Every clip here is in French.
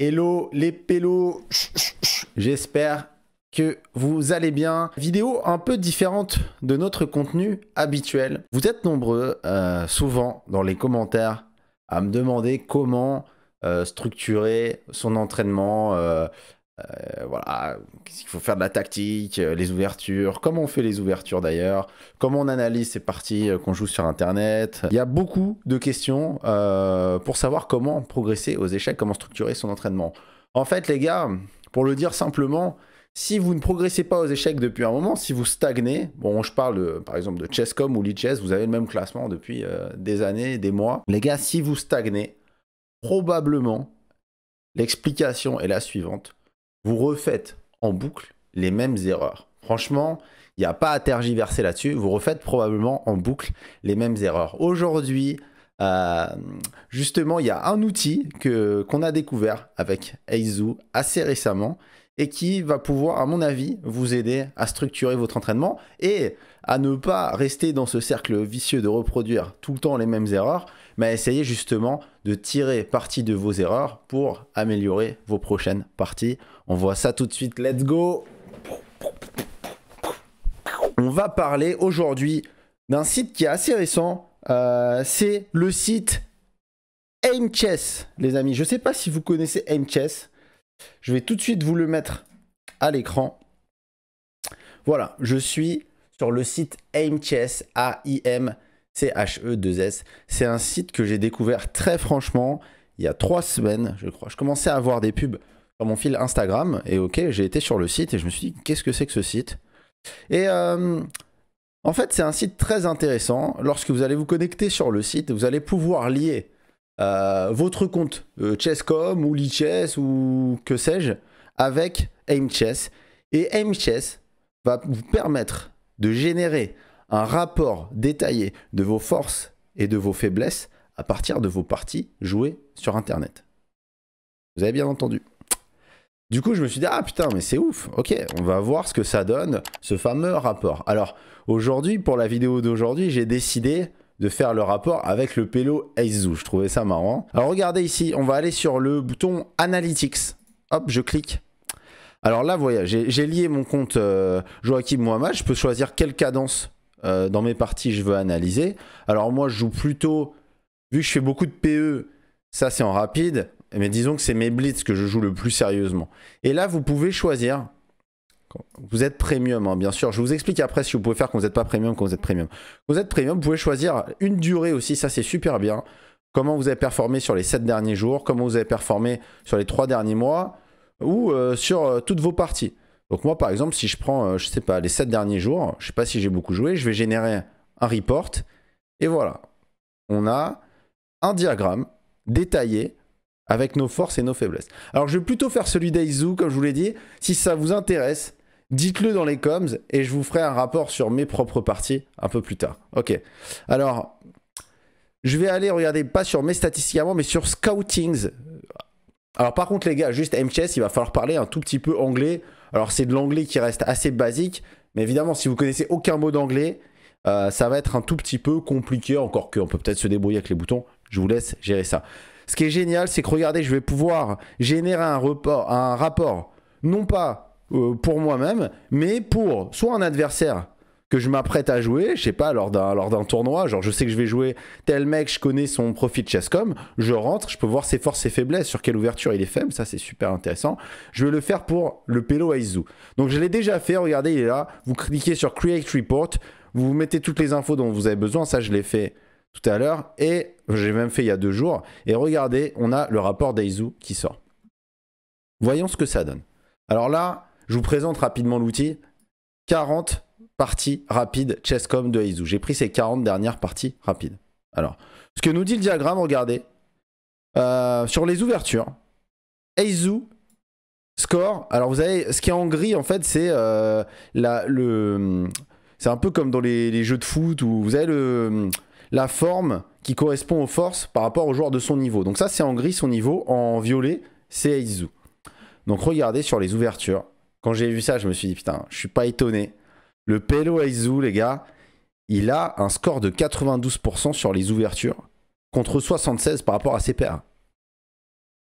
Hello les pélos, j'espère que vous allez bien. Vidéo un peu différente de notre contenu habituel. Vous êtes nombreux euh, souvent dans les commentaires à me demander comment euh, structurer son entraînement, euh, euh, voilà, qu'est-ce qu'il faut faire de la tactique, euh, les ouvertures, comment on fait les ouvertures d'ailleurs, comment on analyse ces parties euh, qu'on joue sur internet. Il y a beaucoup de questions pour savoir comment progresser aux échecs, comment structurer son entraînement. En fait, les gars, pour le dire simplement, si vous ne progressez pas aux échecs depuis un moment, si vous stagnez, bon, je parle par exemple de Chesscom ou Lichess, vous avez le même classement depuis des années, des mois. Les gars, si vous stagnez, probablement l'explication est la suivante vous refaites en boucle les mêmes erreurs. Franchement, il n'y a pas à tergiverser là-dessus. Vous refaites probablement en boucle les mêmes erreurs. Aujourd'hui, euh, justement, il y a un outil qu'on a découvert avec Eizu assez récemment et qui va pouvoir, à mon avis, vous aider à structurer votre entraînement et à ne pas rester dans ce cercle vicieux de reproduire tout le temps les mêmes erreurs, mais à essayer justement de tirer parti de vos erreurs pour améliorer vos prochaines parties. On voit ça tout de suite, let's go On va parler aujourd'hui d'un site qui est assez récent, euh, c'est le site AimChess, les amis. Je ne sais pas si vous connaissez AimChess, je vais tout de suite vous le mettre à l'écran. Voilà, je suis sur le site AimChess, A-I-M-C-H-E-2-S. C'est un site que j'ai découvert très franchement il y a trois semaines, je crois. Je commençais à avoir des pubs sur mon fil Instagram et ok, j'ai été sur le site et je me suis dit qu'est-ce que c'est que ce site Et euh, en fait, c'est un site très intéressant. Lorsque vous allez vous connecter sur le site, vous allez pouvoir lier euh, votre compte euh, Chesscom ou Lichess ou que sais-je avec AimChess. Et AimChess va vous permettre de générer un rapport détaillé de vos forces et de vos faiblesses à partir de vos parties jouées sur Internet. Vous avez bien entendu. Du coup, je me suis dit, ah putain, mais c'est ouf, ok, on va voir ce que ça donne, ce fameux rapport. Alors, aujourd'hui, pour la vidéo d'aujourd'hui, j'ai décidé de faire le rapport avec le Pelo Aizu, Je trouvais ça marrant. Alors regardez ici, on va aller sur le bouton Analytics. Hop, je clique. Alors là, voyez, j'ai lié mon compte Joaquim euh, Joachim Mohamed. Je peux choisir quelle cadence euh, dans mes parties je veux analyser. Alors moi, je joue plutôt, vu que je fais beaucoup de PE, ça c'est en rapide. Mais disons que c'est mes blitz que je joue le plus sérieusement. Et là, vous pouvez choisir vous êtes premium, hein, bien sûr. Je vous explique après si vous pouvez faire quand vous n'êtes pas premium, quand vous êtes premium. Quand vous êtes premium, vous pouvez choisir une durée aussi, ça c'est super bien. Comment vous avez performé sur les 7 derniers jours, comment vous avez performé sur les 3 derniers mois ou euh, sur euh, toutes vos parties. Donc moi par exemple, si je prends, je euh, je sais pas, les 7 derniers jours, je ne sais pas si j'ai beaucoup joué, je vais générer un report et voilà. On a un diagramme détaillé avec nos forces et nos faiblesses. Alors je vais plutôt faire celui d'Aizu comme je vous l'ai dit. Si ça vous intéresse, Dites-le dans les coms et je vous ferai un rapport sur mes propres parties un peu plus tard. Ok. Alors, je vais aller regarder, pas sur mes statistiques avant, mais sur Scoutings. Alors, par contre, les gars, juste MCS, il va falloir parler un tout petit peu anglais. Alors, c'est de l'anglais qui reste assez basique, mais évidemment, si vous connaissez aucun mot d'anglais, euh, ça va être un tout petit peu compliqué, encore qu'on peut peut-être se débrouiller avec les boutons. Je vous laisse gérer ça. Ce qui est génial, c'est que regardez, je vais pouvoir générer un, un rapport, non pas euh, pour moi-même, mais pour soit un adversaire que je m'apprête à jouer, je sais pas, lors d'un, lors d'un tournoi, genre je sais que je vais jouer tel mec, je connais son profil de chesscom je rentre, je peux voir ses forces et faiblesses, sur quelle ouverture il est faible, ça c'est super intéressant. Je vais le faire pour le Pelo Aizu. Donc je l'ai déjà fait, regardez, il est là, vous cliquez sur Create Report, vous mettez toutes les infos dont vous avez besoin, ça je l'ai fait tout à l'heure, et j'ai même fait il y a deux jours, et regardez, on a le rapport d'Aizu qui sort. Voyons ce que ça donne. Alors là, je vous présente rapidement l'outil. 40 parties rapides Chesscom de Aizu. J'ai pris ces 40 dernières parties rapides. Alors, ce que nous dit le diagramme, regardez. Euh, sur les ouvertures, Aizu, score. Alors vous avez ce qui est en gris en fait, c'est euh, le c'est un peu comme dans les, jeux de foot où vous avez le la forme qui correspond aux forces par rapport au joueur de son niveau. Donc ça c'est en gris son niveau, en violet c'est Aizu. Donc regardez sur les ouvertures, quand j'ai vu ça, je me suis dit, putain, je suis pas étonné. Le Pelo Aizu, les gars, il a un score de 92% sur les ouvertures, contre 76 par rapport à ses pairs.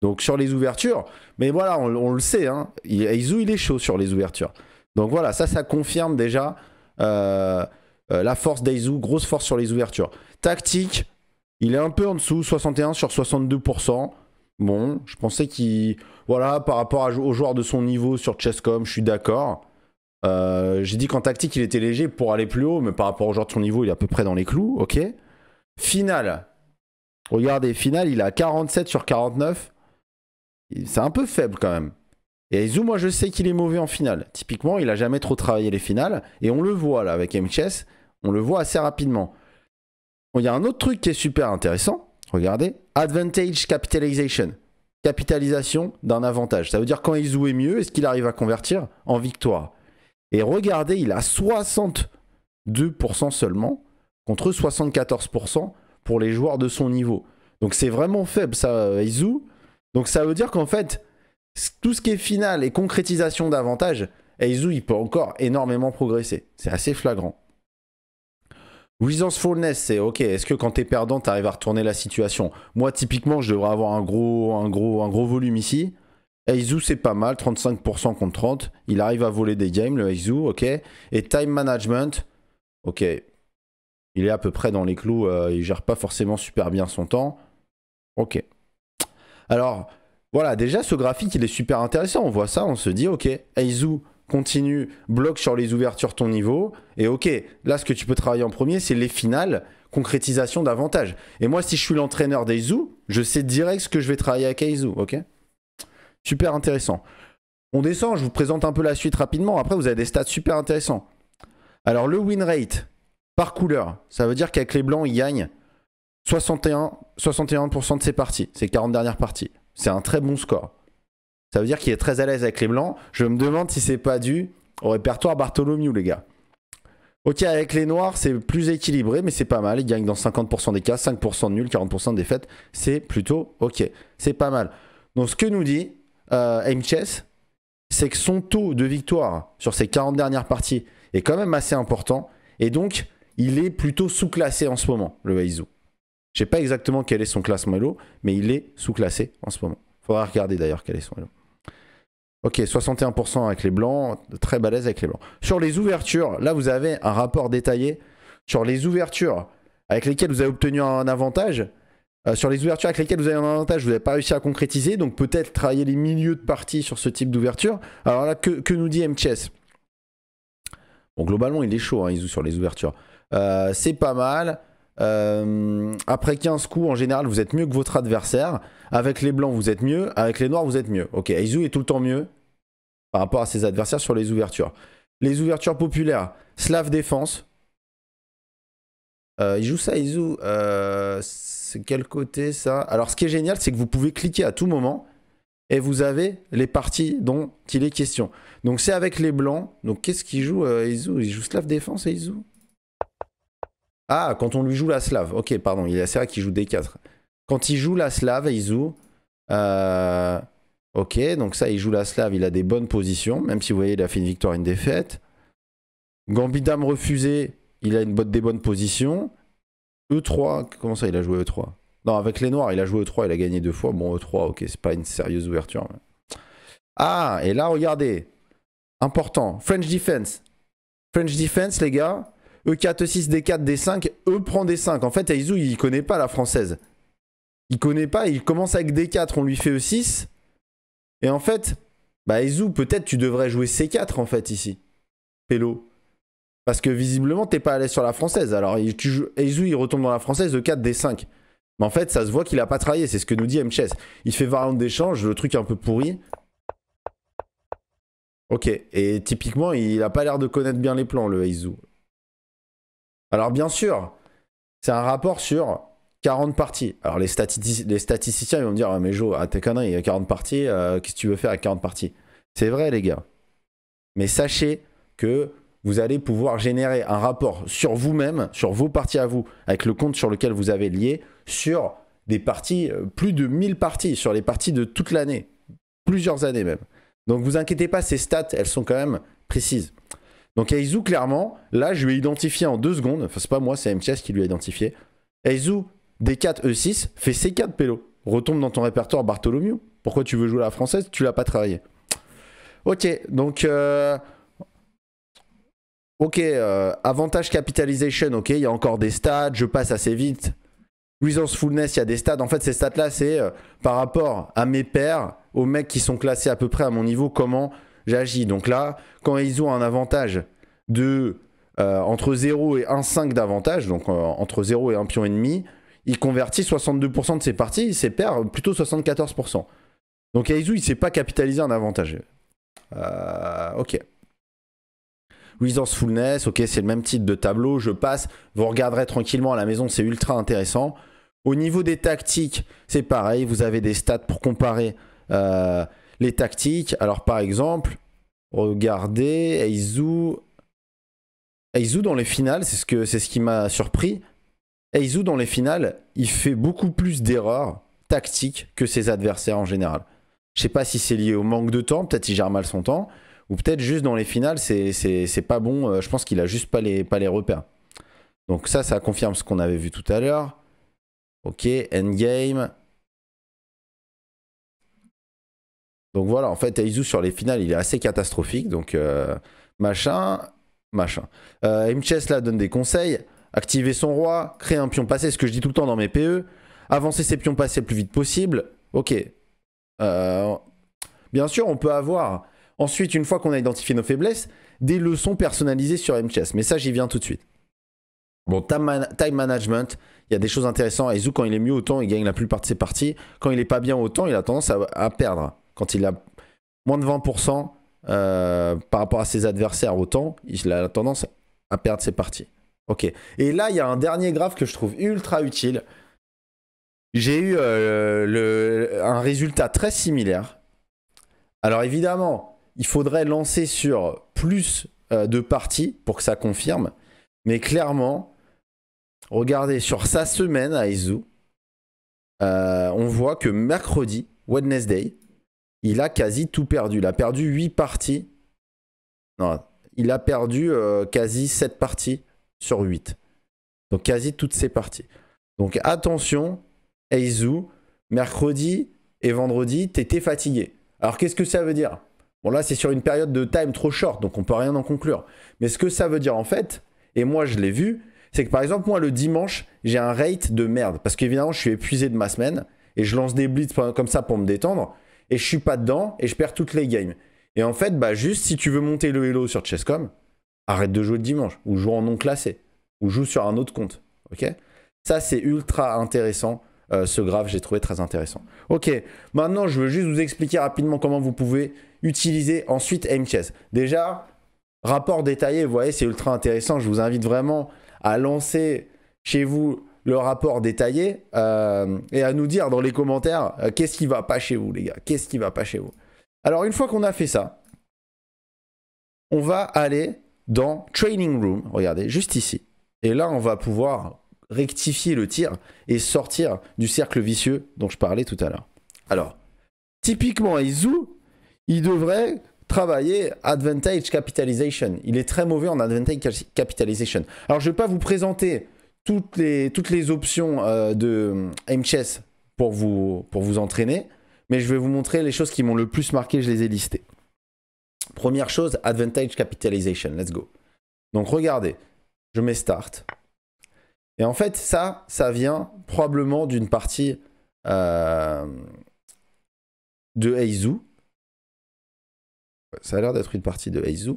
Donc sur les ouvertures, mais voilà, on, le sait, hein, il, Aizu, il est chaud sur les ouvertures. Donc voilà, ça, ça confirme déjà euh, euh, la force d'Aizu, grosse force sur les ouvertures. Tactique, il est un peu en dessous, 61 sur 62%. Bon, je pensais qu'il. Voilà, par rapport au joueur de son niveau sur Chesscom, je suis d'accord. Euh, j'ai dit qu'en tactique, il était léger pour aller plus haut, mais par rapport au joueur de son niveau, il est à peu près dans les clous, ok. Final. Regardez, finale, il a 47 sur 49. C'est un peu faible quand même. Et Aizu, moi, je sais qu'il est mauvais en finale. Typiquement, il a jamais trop travaillé les finales. Et on le voit là avec MChess. on le voit assez rapidement. Il y a un autre truc qui est super intéressant. Regardez, advantage capitalization. Capitalisation d'un avantage. Ça veut dire quand il est mieux, est-ce qu'il arrive à convertir en victoire Et regardez, il a 62% seulement contre 74% pour les joueurs de son niveau. Donc c'est vraiment faible ça, euh, Izou. Donc ça veut dire qu'en fait, tout ce qui est final et concrétisation d'avantages, Aizu, eh, il peut encore énormément progresser. C'est assez flagrant. Resourcefulness, c'est ok, est-ce que quand t'es perdant, t'arrives à retourner la situation Moi, typiquement, je devrais avoir un gros, un gros, un gros volume ici. Aizu, c'est pas mal, 35% contre 30. Il arrive à voler des games, le Aizu, ok. Et time management, ok. Il est à peu près dans les clous, euh, il gère pas forcément super bien son temps. Ok. Alors, voilà, déjà, ce graphique, il est super intéressant. On voit ça, on se dit, ok, Aizu, continue, bloque sur les ouvertures ton niveau. Et ok, là, ce que tu peux travailler en premier, c'est les finales, concrétisation davantage. Et moi, si je suis l'entraîneur d'Eizu, je sais direct ce que je vais travailler avec Aizu, ok Super intéressant. On descend, je vous présente un peu la suite rapidement. Après, vous avez des stats super intéressants. Alors, le win rate par couleur, ça veut dire qu'avec les blancs, il gagne 61, 61 de ses parties, ces 40 dernières parties. C'est un très bon score. Ça veut dire qu'il est très à l'aise avec les blancs. Je me demande si c'est pas dû au répertoire Bartholomew, les gars. Ok, avec les noirs, c'est plus équilibré, mais c'est pas mal. Il gagne dans 50% des cas, 5% de nuls, 40% de défaites. C'est plutôt ok. C'est pas mal. Donc, ce que nous dit euh, c'est que son taux de victoire sur ses 40 dernières parties est quand même assez important. Et donc, il est plutôt sous-classé en ce moment, le Aizu. Je sais pas exactement quel est son classement Elo, mais il est sous-classé en ce moment. Faudra regarder d'ailleurs quel est son Elo. Ok, 61% avec les blancs, très balèze avec les blancs. Sur les ouvertures, là vous avez un rapport détaillé sur les ouvertures avec lesquelles vous avez obtenu un avantage. Euh, sur les ouvertures avec lesquelles vous avez un avantage, vous n'avez pas réussi à concrétiser, donc peut-être travailler les milieux de partie sur ce type d'ouverture. Alors là, que, nous dit MCS Bon, globalement, il est chaud, hein, il joue sur les ouvertures. Euh, c'est pas mal. Euh, après 15 coups, en général, vous êtes mieux que votre adversaire. Avec les blancs, vous êtes mieux. Avec les noirs, vous êtes mieux. Ok, Aizu est tout le temps mieux par rapport à ses adversaires sur les ouvertures. Les ouvertures populaires, Slav défense. Euh, il joue ça, Aizu. Euh, c'est quel côté ça Alors, ce qui est génial, c'est que vous pouvez cliquer à tout moment et vous avez les parties dont il est question. Donc, c'est avec les blancs. Donc, qu'est-ce qu'il joue, Aizu Il joue Slav défense, Aizu ah, quand on lui joue la slave. Ok, pardon, il y a Serra qui joue D4. Quand il joue la slave, il joue. Euh, ok, donc ça, il joue la slave, il a des bonnes positions, même si vous voyez, il a fait une victoire, une défaite. Gambit dame il a une des bonnes positions. E3, comment ça, il a joué E3 Non, avec les noirs, il a joué E3, il a gagné deux fois. Bon, E3, ok, c'est pas une sérieuse ouverture. Ah, et là, regardez. Important, French Defense. French Defense, les gars, E4, E6, D4, D5, E prend D5. En fait, Aizu, il connaît pas la française. Il connaît pas, il commence avec D4, on lui fait E6. Et en fait, bah Aizu, peut-être tu devrais jouer C4 en fait ici. Pélo. Parce que visiblement, t'es pas allé sur la française. Alors, tu joues, Aizu, il retombe dans la française, E4, D5. Mais en fait, ça se voit qu'il a pas travaillé, c'est ce que nous dit MChess. Il fait variante d'échange, le truc est un peu pourri. Ok, et typiquement, il a pas l'air de connaître bien les plans, le Aizu. Alors bien sûr, c'est un rapport sur 40 parties. Alors les, statisticiens ils vont me dire, ah, mais Joe, ah, t'es connerie, il y a 40 parties, euh, qu'est-ce que tu veux faire avec 40 parties C'est vrai les gars. Mais sachez que vous allez pouvoir générer un rapport sur vous-même, sur vos parties à vous, avec le compte sur lequel vous avez lié, sur des parties, euh, plus de 1000 parties, sur les parties de toute l'année, plusieurs années même. Donc vous inquiétez pas, ces stats, elles sont quand même précises. Donc Aizu, clairement, là, je lui ai identifié en deux secondes. Enfin, c'est pas moi, c'est MTS qui lui a identifié. Aizu, D4, E6, fait C4, Pélo. Retombe dans ton répertoire Bartholomew. Pourquoi tu veux jouer la française Tu l'as pas travaillé. Ok, donc... Euh, ok, euh, avantage capitalisation, ok, il y a encore des stats, je passe assez vite. Resourcefulness, il y a des stats. En fait, ces stats-là, c'est euh, par rapport à mes pairs, aux mecs qui sont classés à peu près à mon niveau, comment j'agis. Donc là, quand Aizu a un avantage de euh, entre 0 et 1,5 d'avantage, donc euh, entre 0 et 1,5 pion et il convertit 62% de ses parties, il perd plutôt 74%. Donc Aizu, il ne sait pas capitaliser un avantage. Euh, ok. Resourcefulness, Fullness, ok, c'est le même type de tableau, je passe, vous regarderez tranquillement à la maison, c'est ultra intéressant. Au niveau des tactiques, c'est pareil, vous avez des stats pour comparer les tactiques. Alors par exemple, regardez, Eizou. Eizou dans les finales, c'est ce, que, ce qui m'a surpris. Eizou dans les finales, il fait beaucoup plus d'erreurs tactiques que ses adversaires en général. Je sais pas si c'est lié au manque de temps, peut-être il gère mal son temps, ou peut-être juste dans les finales, c'est pas bon. Euh, je pense qu'il a juste pas les, pas les repères. Donc ça, ça confirme ce qu'on avait vu tout à l'heure. Ok, endgame. Donc voilà, en fait, Aizu sur les finales, il est assez catastrophique. Donc euh, machin, machin. Euh, MCS là donne des conseils. Activer son roi, créer un pion passé, ce que je dis tout le temps dans mes PE. Avancer ses pions passés le plus vite possible. Ok. Euh, bien sûr, on peut avoir ensuite, une fois qu'on a identifié nos faiblesses, des leçons personnalisées sur MCS. Mais ça, j'y viens tout de suite. Bon, time, management, il y a des choses intéressantes. Aizu, quand il est mieux, autant il gagne la plupart de ses parties. Quand il est pas bien, autant il a tendance à perdre quand il a moins de 20% euh, par rapport à ses adversaires, autant il a tendance à perdre ses parties. Ok. Et là, il y a un dernier graphe que je trouve ultra utile. J'ai eu euh, le, un résultat très similaire. Alors évidemment, il faudrait lancer sur plus euh, de parties pour que ça confirme. Mais clairement, regardez, sur sa semaine à Izu, on voit que mercredi, Wednesday, il a quasi tout perdu. Il a perdu 8 parties. Non, il a perdu euh, quasi 7 parties sur 8. Donc quasi toutes ses parties. Donc attention, Eizu, mercredi et vendredi, t'étais fatigué. Alors qu'est-ce que ça veut dire Bon là, c'est sur une période de time trop short, donc on peut rien en conclure. Mais ce que ça veut dire en fait, et moi je l'ai vu, c'est que par exemple, moi le dimanche, j'ai un rate de merde. Parce qu'évidemment, je suis épuisé de ma semaine et je lance des blitz comme ça pour me détendre et je suis pas dedans et je perds toutes les games. Et en fait, bah juste si tu veux monter le Hello sur Chesscom, arrête de jouer le dimanche ou joue en non classé ou joue sur un autre compte. Ok Ça, c'est ultra intéressant. Euh, ce graphe, j'ai trouvé très intéressant. Ok, maintenant je veux juste vous expliquer rapidement comment vous pouvez utiliser ensuite MChess. Déjà, rapport détaillé, vous voyez, c'est ultra intéressant. Je vous invite vraiment à lancer chez vous le rapport détaillé euh, et à nous dire dans les commentaires euh, qu'est-ce qui va pas chez vous, les gars. Qu'est-ce qui va pas chez vous. Alors, une fois qu'on a fait ça, on va aller dans Training Room. Regardez, juste ici. Et là, on va pouvoir rectifier le tir et sortir du cercle vicieux dont je parlais tout à l'heure. Alors, typiquement, Izu, il devrait travailler Advantage Capitalization. Il est très mauvais en Advantage Capitalization. Alors, je ne vais pas vous présenter toutes les, toutes les options euh, de euh, MChess pour vous, pour vous entraîner, mais je vais vous montrer les choses qui m'ont le plus marqué, je les ai listées. Première chose, Advantage Capitalization, let's go. Donc regardez, je mets Start. Et en fait, ça, ça vient probablement d'une partie euh, de Heizu. Ça a l'air d'être une partie de Heizu.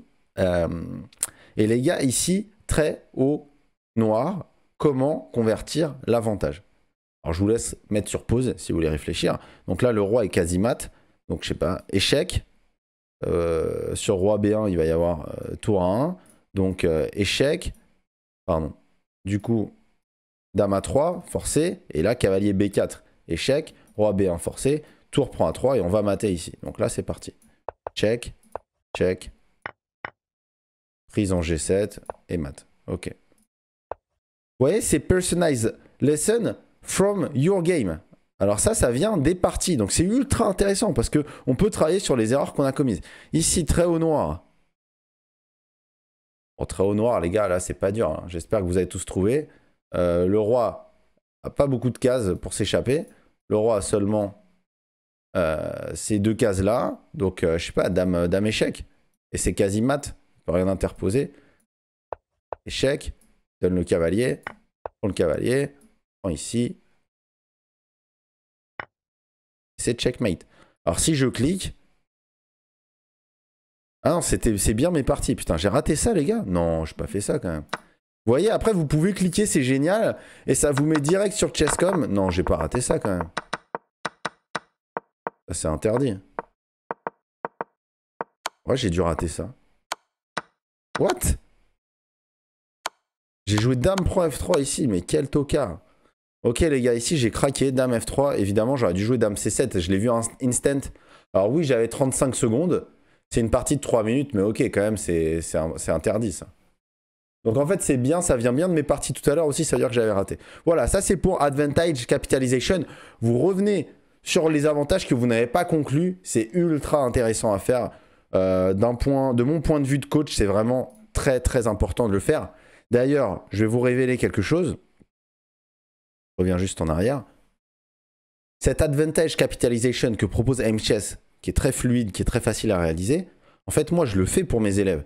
et les gars, ici, très haut noir, comment convertir l'avantage. Alors je vous laisse mettre sur pause si vous voulez réfléchir. Donc là, le roi est quasi mat. Donc je sais pas, échec. Euh, sur roi B1, il va y avoir euh, tour a 1. Donc euh, échec. Pardon. Du coup, dame A3, forcé. Et là, cavalier B4, échec. Roi B1, forcé. Tour prend A3 et on va mater ici. Donc là, c'est parti. Check, check. Prise en G7 et mat. Ok. Vous voyez, c'est Personalized Lesson from Your Game. Alors ça, ça vient des parties. Donc c'est ultra intéressant parce qu'on peut travailler sur les erreurs qu'on a commises. Ici, très haut noir. Très haut noir, les gars, là, c'est pas dur. Hein. J'espère que vous avez tous trouvé. Euh, le roi n'a pas beaucoup de cases pour s'échapper. Le roi a seulement euh, ces deux cases-là. Donc, je euh, je sais pas, dame, échec. Et c'est quasi mat. Il peut rien interposer. Échec. Donne le cavalier. Prends le cavalier. Prends ici. C'est checkmate. Alors si je clique... Ah non, hein, c'est bien mes parties. Putain, j'ai raté ça, les gars. Non, j'ai pas fait ça quand même. Vous voyez, après, vous pouvez cliquer, c'est génial. Et ça vous met direct sur Chesscom. Non, j'ai pas raté ça quand même. Ça, c'est interdit. Ouais, j'ai dû rater ça. What j'ai joué Dame Pro F3 ici, mais quel toka. Ok les gars, ici j'ai craqué, Dame F3, évidemment j'aurais dû jouer Dame C7, je l'ai vu en instant. Alors oui, j'avais 35 secondes, c'est une partie de 3 minutes, mais ok quand même, c'est interdit ça. Donc en fait c'est bien, ça vient bien de mes parties tout à l'heure aussi, ça veut dire que j'avais raté. Voilà, ça c'est pour Advantage Capitalization. Vous revenez sur les avantages que vous n'avez pas conclus, c'est ultra intéressant à faire. Euh, point, de mon point de vue de coach, c'est vraiment très très important de le faire. D'ailleurs, je vais vous révéler quelque chose. Je reviens juste en arrière. Cet advantage capitalization que propose MCS, qui est très fluide, qui est très facile à réaliser, en fait, moi, je le fais pour mes élèves.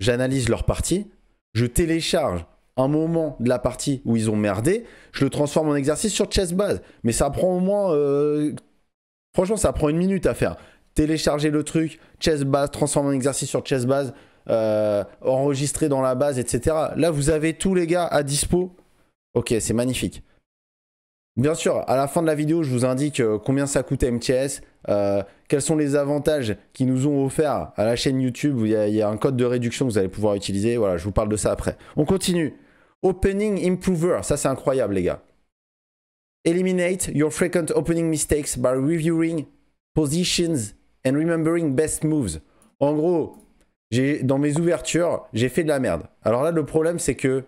J'analyse leur partie, je télécharge un moment de la partie où ils ont merdé, je le transforme en exercice sur base. Mais ça prend au moins... Euh, franchement, ça prend une minute à faire. Télécharger le truc, ChessBase, transformer en exercice sur base... Euh, enregistré dans la base, etc. Là, vous avez tous les gars à dispo. Ok, c'est magnifique. Bien sûr, à la fin de la vidéo, je vous indique euh, combien ça coûte MTS, euh, quels sont les avantages qui nous ont offerts à la chaîne YouTube il y, a un code de réduction que vous allez pouvoir utiliser. Voilà, je vous parle de ça après. On continue. Opening Improver, ça c'est incroyable les gars. Eliminate your frequent opening mistakes by reviewing positions and remembering best moves. En gros, dans mes ouvertures, j'ai fait de la merde. Alors là, le problème, c'est que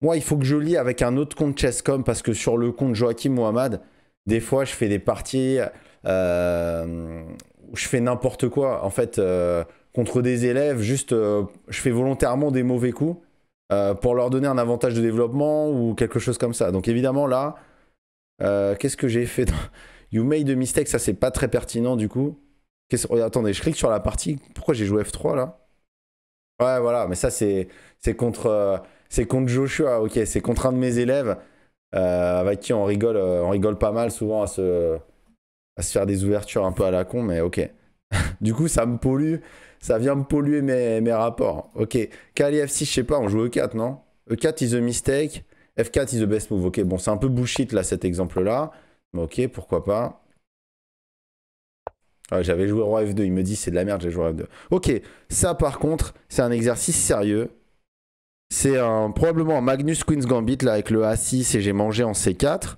moi, il faut que je lis avec un autre compte Chesscom parce que sur le compte Joachim Mohamed, des fois, je fais des parties où euh, je fais n'importe quoi. En fait, euh, contre des élèves, juste, euh, je fais volontairement des mauvais coups pour leur donner un avantage de développement ou quelque chose comme ça. Donc évidemment, là, qu'est-ce que j'ai fait You made a mistake, ça, c'est pas très pertinent du coup. Oh, attendez, je clique sur la partie. Pourquoi j'ai joué F3 là Ouais, voilà, mais ça, c'est contre, euh, contre Joshua, ok. C'est contre un de mes élèves euh, avec qui on rigole, euh, on rigole pas mal souvent à se, à se faire des ouvertures un peu à la con, mais ok. du coup, ça me pollue, ça vient me polluer mes, mes rapports. Ok. Kali F6, je sais pas, on joue E4, non E4 is a mistake, F4 is the best move. Ok, bon, c'est un peu bullshit là, cet exemple là. Mais ok, pourquoi pas. Ah, j'avais joué roi F2, il me dit c'est de la merde, j'ai joué Roi F2. Ok, ça par contre, c'est un exercice sérieux. C'est un, probablement un Magnus Queen's Gambit là avec le A6 et j'ai mangé en C4.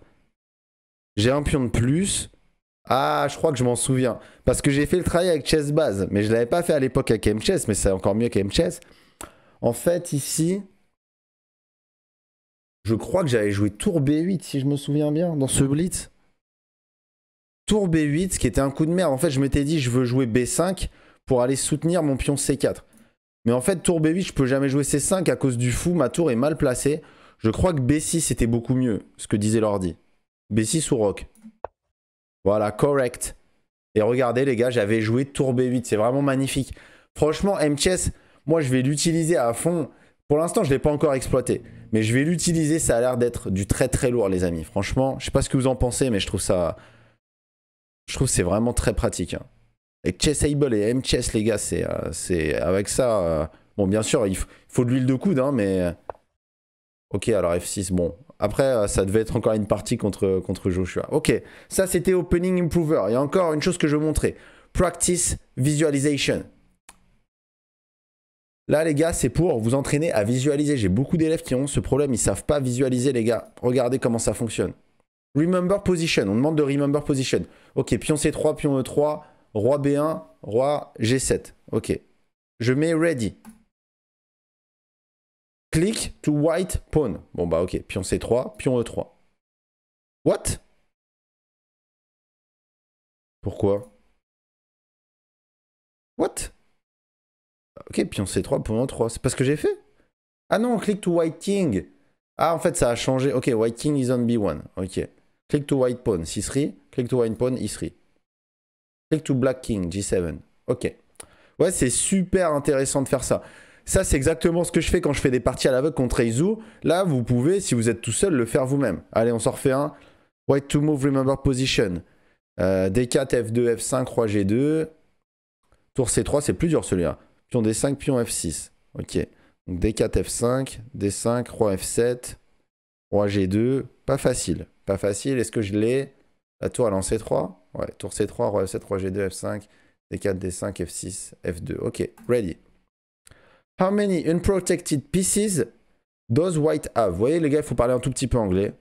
J'ai un pion de plus. Ah, je crois que je m'en souviens. Parce que j'ai fait le travail avec Chess Base, mais je ne l'avais pas fait à l'époque avec M-Chess, mais c'est encore mieux qu'M-Chess. En fait, ici, je crois que j'avais joué tour B8, si je me souviens bien, dans ce blitz tour B8, ce qui était un coup de merde. En fait, je m'étais dit, je veux jouer B5 pour aller soutenir mon pion C4. Mais en fait, tour B8, je peux jamais jouer C5 à cause du fou, ma tour est mal placée. Je crois que B6 était beaucoup mieux, ce que disait l'ordi. B6 ou rock. Voilà, correct. Et regardez les gars, j'avais joué tour B8, c'est vraiment magnifique. Franchement, MChess, moi je vais l'utiliser à fond. Pour l'instant, je ne l'ai pas encore exploité, mais je vais l'utiliser, ça a l'air d'être du très très lourd les amis. Franchement, je sais pas ce que vous en pensez, mais je trouve ça, je trouve que c'est vraiment très pratique. Avec hein. Et Chessable et M-Chess, les gars, c'est euh, avec ça. Euh, bon, bien sûr, il faut de l'huile de coude, hein, mais. Euh, ok, alors F6, bon. Après, ça devait être encore une partie contre, contre Joshua. Ok, ça c'était Opening Improver. Il y a encore une chose que je veux montrer. Practice Visualization. Là, les gars, c'est pour vous entraîner à visualiser. J'ai beaucoup d'élèves qui ont ce problème. Ils ne savent pas visualiser, les gars. Regardez comment ça fonctionne. Remember position. On demande de remember position. Ok, pion C3, pion E3, roi B1, roi G7. Ok. Je mets ready. Click to white pawn. Bon bah ok, pion C3, pion E3. What Pourquoi What Ok, pion C3, pion E3. C'est pas ce que j'ai fait Ah non, click to white king. Ah, en fait, ça a changé. Ok, white king is on B1. Ok. Click to white pawn, c3. Click to white pawn, e3. Click to black king, g7. Ok. Ouais, c'est super intéressant de faire ça. Ça, c'est exactement ce que je fais quand je fais des parties à l'aveugle contre Eizu. Là, vous pouvez, si vous êtes tout seul, le faire vous-même. Allez, on s'en refait un. White to move, remember position. D4, F2, F5, roi G2. Tour C3, c'est plus dur celui-là. Pion D5, pion F6. Ok. Donc D4, F5, D5, roi F7. Roi G2, pas facile. Pas facile. Est-ce que je l'ai La tour, à lancer C3 Ouais, tour C3, roi F7, G2, F5, D4, D5, F6, F2. Ok, ready. How many unprotected pieces does white have Vous voyez, les gars, il faut parler un tout petit peu anglais.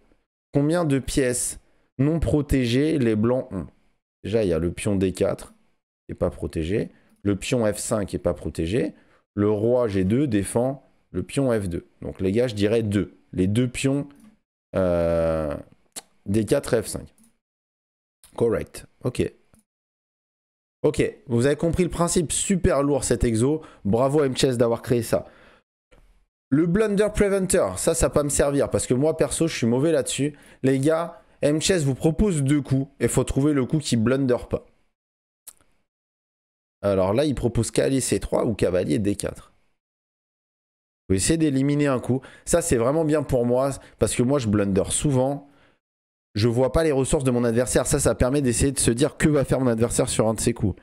Combien de pièces non protégées les blancs ont Déjà, il y a le pion D4 qui n'est pas protégé, le pion F5 qui n'est pas protégé, le roi G2 défend le pion F2. Donc les gars, je dirais 2. Les deux pions euh, D4, F5. Correct. Ok. Ok, vous avez compris le principe, super lourd cet exo. Bravo MCS d'avoir créé ça. Le Blunder Preventer, ça, ça va pas me servir parce que moi, perso, je suis mauvais là-dessus. Les gars, MCS vous propose deux coups et faut trouver le coup qui blunder pas. Alors là, il propose cavalier C3 ou cavalier D4 essayer d'éliminer un coup. Ça, c'est vraiment bien pour moi parce que moi, je blunder souvent. Je vois pas les ressources de mon adversaire. Ça, ça permet d'essayer de se dire que va faire mon adversaire sur un de ses coups.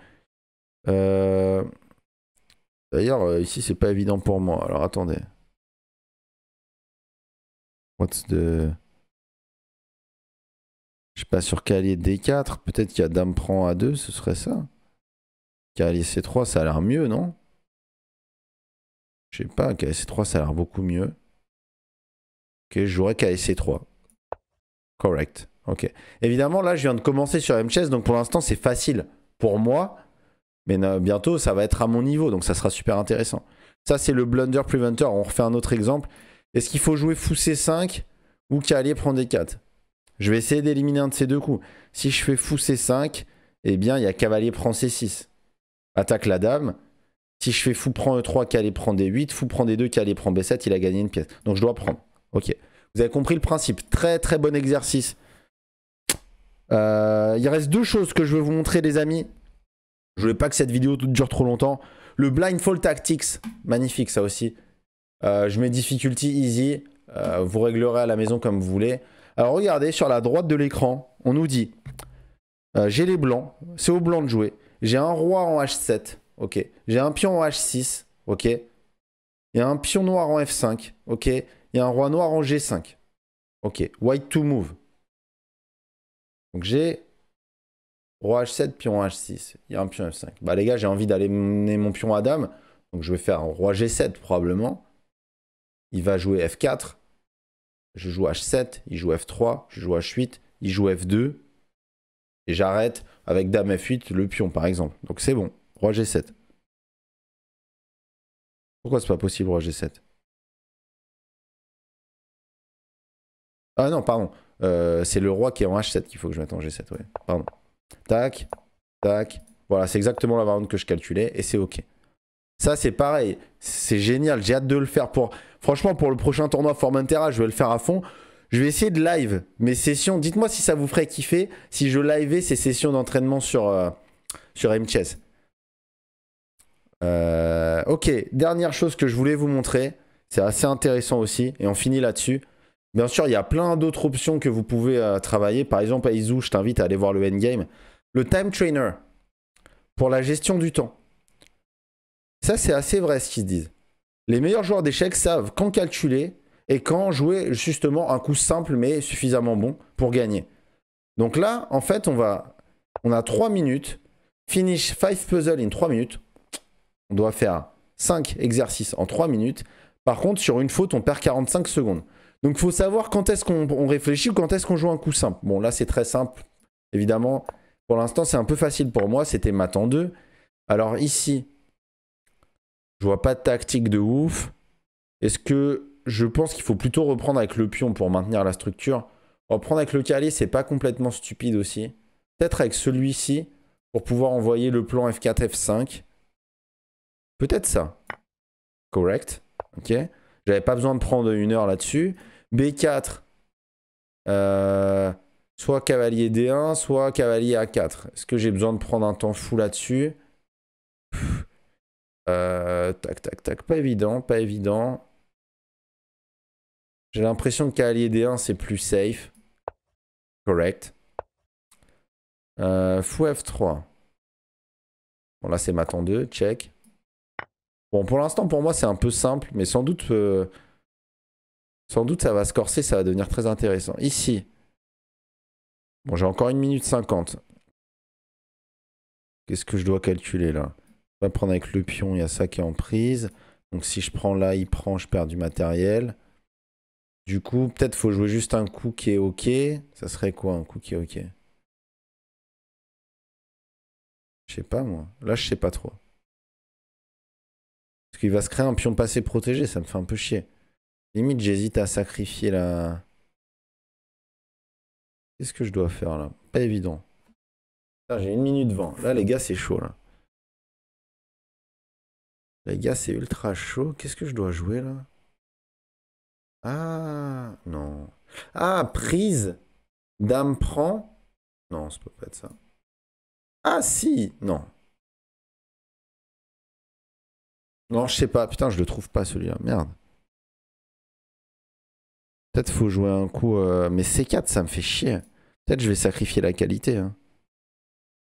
Euh, d'ailleurs, euh, ici, c'est pas évident pour moi. Alors, attendez. What's the... Je suis pas sur cavalier D4. Peut-être qu'il y a dame prend à 2 ce serait ça. Cavalier C3, ça a l'air mieux, non je sais pas, KSC3 ça a l'air beaucoup mieux. Ok, je jouerai KSC3. Correct. Ok. Évidemment, là, je viens de commencer sur MChess, donc pour l'instant, c'est facile pour moi. Mais bientôt, ça va être à mon niveau, donc ça sera super intéressant. Ça, c'est le Blunder Preventer. On refait un autre exemple. Est-ce qu'il faut jouer fou C5 ou Cavalier prend d 4 Je vais essayer d'éliminer un de ces deux coups. Si je fais fou C5, eh bien, il y a Cavalier prend C6. Attaque la dame. Si je fais fou prend E3, Calais prend D8, fou prend D2, Calais prend B7, il a gagné une pièce. Donc je dois prendre. Ok. Vous avez compris le principe. Très très bon exercice. Euh, il reste deux choses que je veux vous montrer les amis. Je ne veux pas que cette vidéo dure trop longtemps. Le Blindfold Tactics, magnifique ça aussi. Euh, je mets difficulty easy. Euh, vous réglerez à la maison comme vous voulez. Alors regardez sur la droite de l'écran, on nous dit j'ai les blancs, c'est aux blancs de jouer. J'ai un roi en H7. Ok. J'ai un pion en H6. Ok. Il y a un pion noir en F5. Ok. Il y a un roi noir en G5. Ok. White to move. Donc j'ai roi H7, pion H6. Il y a un pion F5. Bah les gars, j'ai envie d'aller mener mon pion à dame. Donc je vais faire un roi G7 probablement. Il va jouer F4. Je joue H7. Il joue F3. Je joue H8. Il joue F2. Et j'arrête avec dame F8 le pion par exemple. Donc c'est bon. Roi G7. Pourquoi c'est pas possible, Roi G7 Ah non, pardon. Euh, c'est le roi qui est en H7 qu'il faut que je mette en G7, Pardon. Tac, tac. Voilà, c'est exactement la variante que je calculais et c'est OK. Ça, c'est pareil. C'est génial. J'ai hâte de le faire pour. Franchement, pour le prochain tournoi Formentera, je vais le faire à fond. Je vais essayer de live mes sessions. Dites-moi si ça vous ferait kiffer si je liveais ces sessions d'entraînement sur, euh, sur euh, ok, dernière chose que je voulais vous montrer, c'est assez intéressant aussi, et on finit là-dessus. Bien sûr, il y a plein d'autres options que vous pouvez euh, travailler. Par exemple, Aizu, je t'invite à aller voir le endgame. Le time trainer, pour la gestion du temps. Ça, c'est assez vrai ce qu'ils disent. Les meilleurs joueurs d'échecs savent quand calculer et quand jouer justement un coup simple mais suffisamment bon pour gagner. Donc là, en fait, on va, on a 3 minutes, finish 5 puzzles in 3 minutes. On doit faire 5 exercices en 3 minutes. Par contre, sur une faute, on perd 45 secondes. Donc il faut savoir quand est-ce qu'on réfléchit ou quand est-ce qu'on joue un coup simple. Bon, là, c'est très simple. Évidemment, pour l'instant, c'est un peu facile pour moi. C'était mat en 2. Alors ici, je vois pas de tactique de ouf. Est-ce que je pense qu'il faut plutôt reprendre avec le pion pour maintenir la structure Reprendre avec le calé, c'est pas complètement stupide aussi. Peut-être avec celui-ci pour pouvoir envoyer le plan F4, F5. Peut-être ça. Correct. Ok. J'avais pas besoin de prendre une heure là-dessus. B4. Euh, soit cavalier D1, soit cavalier A4. Est-ce que j'ai besoin de prendre un temps fou là-dessus euh, Tac, tac, tac. Pas évident, pas évident. J'ai l'impression que cavalier D1, c'est plus safe. Correct. Euh, fou F3. Bon, là, c'est mat en 2. Check. Bon, pour l'instant, pour moi, c'est un peu simple, mais sans doute, euh, sans doute, ça va se corser, ça va devenir très intéressant. Ici, bon, j'ai encore une minute 50. Qu'est-ce que je dois calculer là Je va prendre avec le pion, il y a ça qui est en prise. Donc si je prends là, il prend, je perds du matériel. Du coup, peut-être faut jouer juste un coup qui est OK. Ça serait quoi un coup qui est OK Je sais pas moi. Là, je sais pas trop. Parce qu'il va se créer un pion passé protégé, ça me fait un peu chier. Limite, j'hésite à sacrifier la... Qu'est-ce que je dois faire là Pas évident. Ah, j'ai une minute vent. Là, les gars, c'est chaud là. Les gars, c'est ultra chaud. Qu'est-ce que je dois jouer là Ah, non. Ah, prise Dame prend Non, ça peut pas être ça. Ah, si Non. Non, je sais pas. Putain, je le trouve pas celui-là. Merde. Peut-être faut jouer un coup. Euh, mais C4, ça me fait chier. Peut-être je vais sacrifier la qualité. Hein.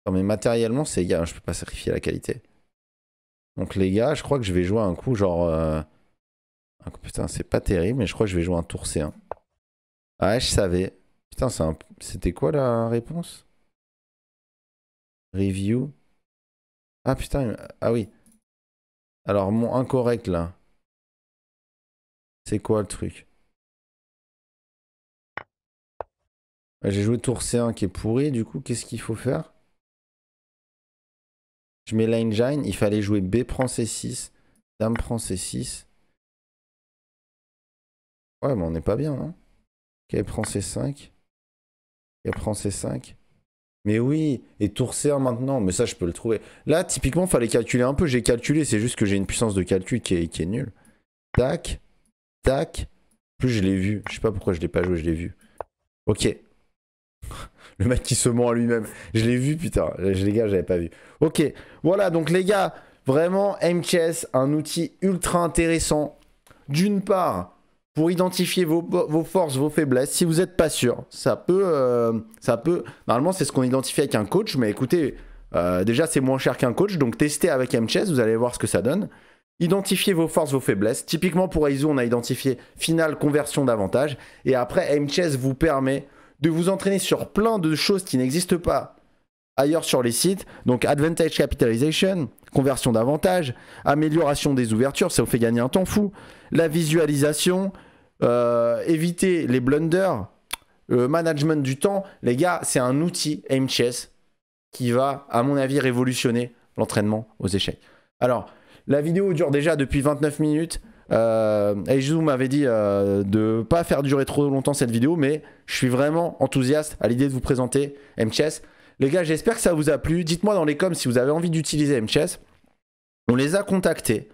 Non, mais matériellement, c'est gars, je peux pas sacrifier la qualité. Donc les gars, je crois que je vais jouer un coup genre. Euh, putain, c'est pas terrible, mais je crois que je vais jouer un tour C1. Ah, je savais. Putain, un... c'était quoi la réponse Review. Ah putain, ah oui. Alors, mon incorrect là. C'est quoi le truc J'ai joué tour C1 qui est pourri. Du coup, qu'est-ce qu'il faut faire Je mets l'Engine, Il fallait jouer B prend C6. Dame prend C6. Ouais, mais on n'est pas bien, non hein. Ok, prend C5. et prend C5. Mais oui, et tour maintenant, mais ça je peux le trouver. Là, typiquement, il fallait calculer un peu, j'ai calculé, c'est juste que j'ai une puissance de calcul qui est, nulle. Tac, tac, plus je l'ai vu, je sais pas pourquoi je l'ai pas joué, je l'ai vu. Ok. le mec qui se ment à lui-même, je l'ai vu putain, les gars j'avais pas vu. Ok, voilà donc les gars, vraiment MKS, un outil ultra intéressant. D'une part, pour identifier vos, forces, vos faiblesses. Si vous n'êtes pas sûr, ça peut, euh, ça peut. Normalement, c'est ce qu'on identifie avec un coach, mais écoutez, euh, déjà c'est moins cher qu'un coach, donc testez avec MChess, vous allez voir ce que ça donne. Identifiez vos forces, vos faiblesses. Typiquement pour Aizu on a identifié finale, conversion d'avantage, et après MChess vous permet de vous entraîner sur plein de choses qui n'existent pas ailleurs sur les sites. Donc advantage capitalization, conversion d'avantages, amélioration des ouvertures, ça vous fait gagner un temps fou. La visualisation, euh, éviter les blunders, le euh, management du temps. Les gars, c'est un outil MCS qui va, à mon avis, révolutionner l'entraînement aux échecs. Alors, la vidéo dure déjà depuis 29 minutes. je euh, vous m'avait dit de ne pas faire durer trop longtemps cette vidéo, mais je suis vraiment enthousiaste à l'idée de vous présenter MChess. Les gars, j'espère que ça vous a plu. Dites-moi dans les coms si vous avez envie d'utiliser MChess. On les a contactés,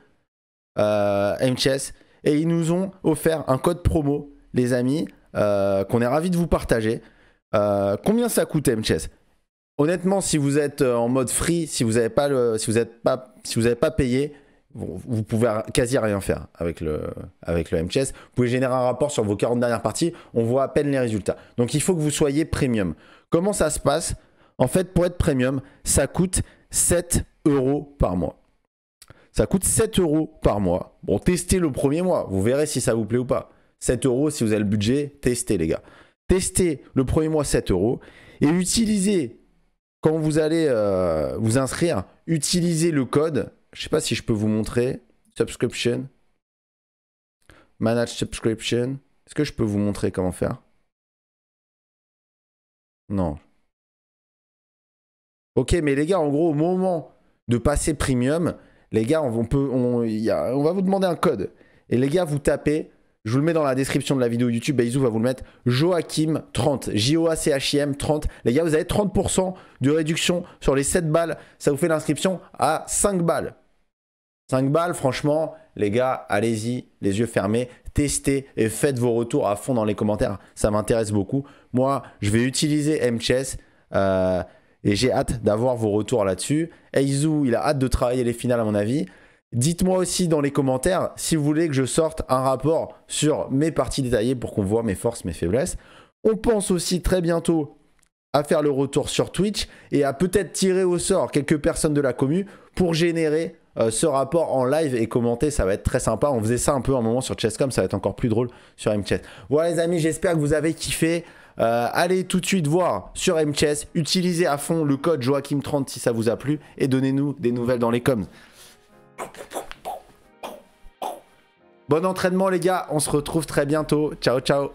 euh, MChess, et ils nous ont offert un code promo, les amis, euh, qu'on est ravis de vous partager. Euh, combien ça coûte MChess Honnêtement, si vous êtes en mode free, si vous n'avez pas, si pas, si vous pas payé, vous, pouvez quasi rien faire avec le, avec le MChess. Vous pouvez générer un rapport sur vos 40 dernières parties, on voit à peine les résultats. Donc il faut que vous soyez premium. Comment ça se passe en fait, pour être premium, ça coûte 7 euros par mois. Ça coûte 7 euros par mois. Bon, testez le premier mois, vous verrez si ça vous plaît ou pas. 7 euros, si vous avez le budget, testez les gars. Testez le premier mois 7 euros et utilisez, quand vous allez euh, vous inscrire, utilisez le code, je ne sais pas si je peux vous montrer, subscription, manage subscription. Est-ce que je peux vous montrer comment faire Non, Ok, mais les gars, en gros, au moment de passer premium, les gars, on, on va vous demander un code. Et les gars, vous tapez, je vous le mets dans la description de la vidéo YouTube, Beizou va vous le mettre, Joachim30, J-O-A-C-H-I-M 30. Les gars, vous avez 30% de réduction sur les 7 balles, ça vous fait l'inscription à 5 balles. 5 balles, franchement, les gars, allez-y, les yeux fermés, testez et faites vos retours à fond dans les commentaires, ça m'intéresse beaucoup. Moi, je vais utiliser M-Chess, Euh, et j'ai hâte d'avoir vos retours là-dessus. Eizu, eh, il a hâte de travailler les finales à mon avis. Dites-moi aussi dans les commentaires si vous voulez que je sorte un rapport sur mes parties détaillées pour qu'on voit mes forces, mes faiblesses. On pense aussi très bientôt à faire le retour sur Twitch et à peut-être tirer au sort quelques personnes de la commu pour générer euh, ce rapport en live et commenter, ça va être très sympa. On faisait ça un peu un moment sur Chesscom, ça va être encore plus drôle sur MChess. Voilà les amis, j'espère que vous avez kiffé. Euh, allez tout de suite voir sur MCS, utilisez à fond le code Joachim30 si ça vous a plu et donnez-nous des nouvelles dans les coms. Bon entraînement les gars, on se retrouve très bientôt. Ciao ciao